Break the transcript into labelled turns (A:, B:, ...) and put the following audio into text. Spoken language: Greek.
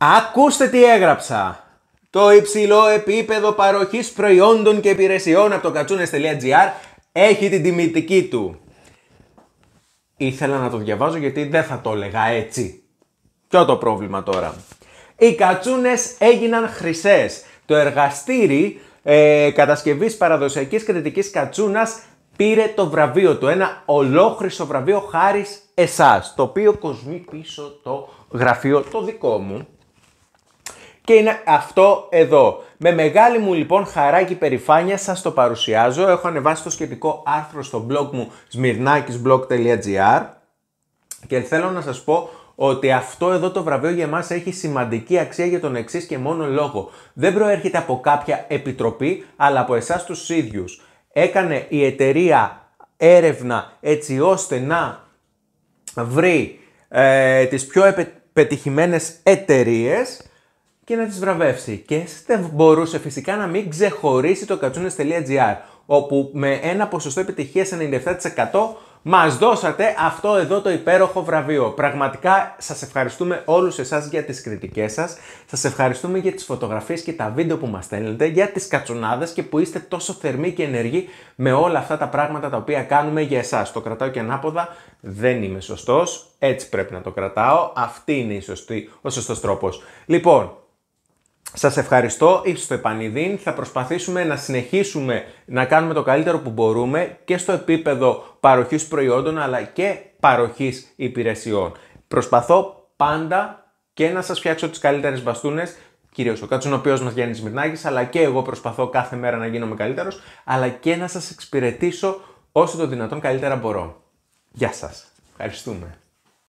A: Ακούστε τι έγραψα. Το υψηλό επίπεδο παροχής προϊόντων και υπηρεσιών από το κατσούνες.gr έχει την τιμητική του. Ήθελα να το διαβάζω γιατί δεν θα το έλεγα έτσι. Ποιο το πρόβλημα τώρα. Οι κατσούνες έγιναν χρυσές. Το εργαστήρι ε, κατασκευής παραδοσιακής κριτικής κατσούνας πήρε το βραβείο του. Ένα ολόχρυσο βραβείο χάρης εσάς. Το οποίο κοσμεί πίσω το γραφείο το δικό μου και είναι αυτό εδώ. Με μεγάλη μου λοιπόν χαρά και υπερηφάνεια σας το παρουσιάζω. Έχω ανεβάσει το σχετικό άρθρο στο blog μου smirnakisblog.gr και θέλω να σας πω ότι αυτό εδώ το βραβείο για μας έχει σημαντική αξία για τον εξής και μόνο λόγο. Δεν προέρχεται από κάποια επιτροπή, αλλά από εσάς τους ίδιους. Έκανε η εταιρεία έρευνα έτσι ώστε να βρει ε, τις πιο επε, πετυχημένες και να τις βραβεύσει. Και δεν μπορούσε φυσικά να μην ξεχωρίσει το κατσούνες.gr όπου με ένα ποσοστό επιτυχίας 97% μας δώσατε αυτό εδώ το υπέροχο βραβείο. Πραγματικά σας ευχαριστούμε όλους εσάς για τις κριτικές σας, σας ευχαριστούμε για τις φωτογραφίες και τα βίντεο που μας στέλνετε, για τις κατσουνάδες και που είστε τόσο θερμοί και ενεργοί με όλα αυτά τα πράγματα τα οποία κάνουμε για εσάς. Το κρατάω και ανάποδα, δεν είμαι σωστός, έτσι πρέπει να το κρατάω, αυτή είναι η σωστή, ο σωστός τρόπος. Λοιπόν, σας ευχαριστώ, είστε στο επανειδήν. Θα προσπαθήσουμε να συνεχίσουμε να κάνουμε το καλύτερο που μπορούμε και στο επίπεδο παροχής προϊόντων αλλά και παροχής υπηρεσιών. Προσπαθώ πάντα και να σας φτιάξω τις καλύτερες μπαστούνες, κυρίως ο Κάτσον, ο οποίος μας Γιάννης Μυρνάκης, αλλά και εγώ προσπαθώ κάθε μέρα να γίνομαι καλύτερος αλλά και να σας εξυπηρετήσω όσο το δυνατόν καλύτερα μπορώ. Γεια σας, Ευχαριστούμε.